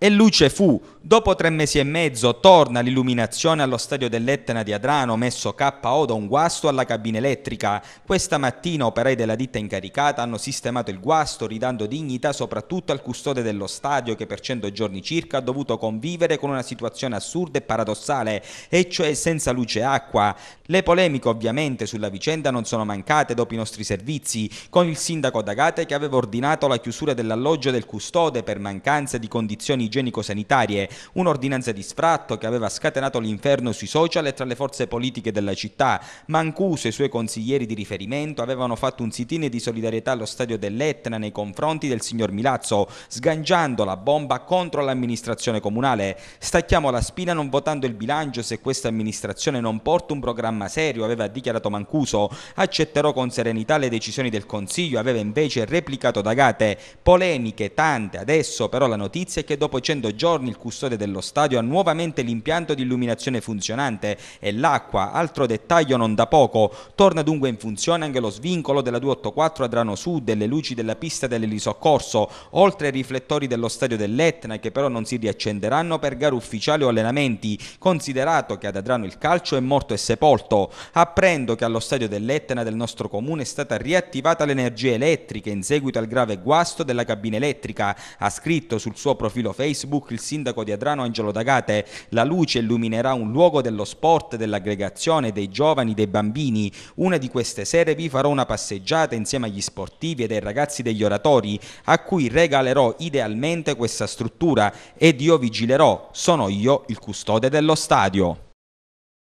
e Luce fu Dopo tre mesi e mezzo torna l'illuminazione allo stadio dell'Etna di Adrano, messo KO da un guasto alla cabina elettrica. Questa mattina operai della ditta incaricata hanno sistemato il guasto, ridando dignità soprattutto al custode dello stadio che per 100 giorni circa ha dovuto convivere con una situazione assurda e paradossale, e cioè senza luce e acqua. Le polemiche ovviamente sulla vicenda non sono mancate dopo i nostri servizi, con il sindaco D'Agate che aveva ordinato la chiusura dell'alloggio del custode per mancanza di condizioni igienico-sanitarie un'ordinanza di sfratto che aveva scatenato l'inferno sui social e tra le forze politiche della città. Mancuso e i suoi consiglieri di riferimento avevano fatto un sit-in di solidarietà allo stadio dell'Etna nei confronti del signor Milazzo, sgangiando la bomba contro l'amministrazione comunale. Stacchiamo la spina non votando il bilancio se questa amministrazione non porta un programma serio, aveva dichiarato Mancuso. Accetterò con serenità le decisioni del Consiglio, aveva invece replicato D'Agate. Polemiche tante, adesso però la notizia è che dopo 100 giorni il custode custode dello stadio ha nuovamente l'impianto di illuminazione funzionante e l'acqua, altro dettaglio non da poco, torna dunque in funzione anche lo svincolo della 284 a Drano Sud e le luci della pista dell'elisoccorso, oltre ai riflettori dello stadio dell'Etna che però non si riaccenderanno per gare ufficiali o allenamenti, considerato che ad Adrano il calcio è morto e sepolto. Apprendo che allo stadio dell'Etna del nostro comune è stata riattivata l'energia elettrica in seguito al grave guasto della cabina elettrica. Ha scritto sul suo profilo Facebook il sindaco di Adrano Pietrano Angelo D'Agate, la luce illuminerà un luogo dello sport, dell'aggregazione, dei giovani, dei bambini. Una di queste sere vi farò una passeggiata insieme agli sportivi e ai ragazzi degli oratori a cui regalerò idealmente questa struttura ed io vigilerò. Sono io il custode dello stadio.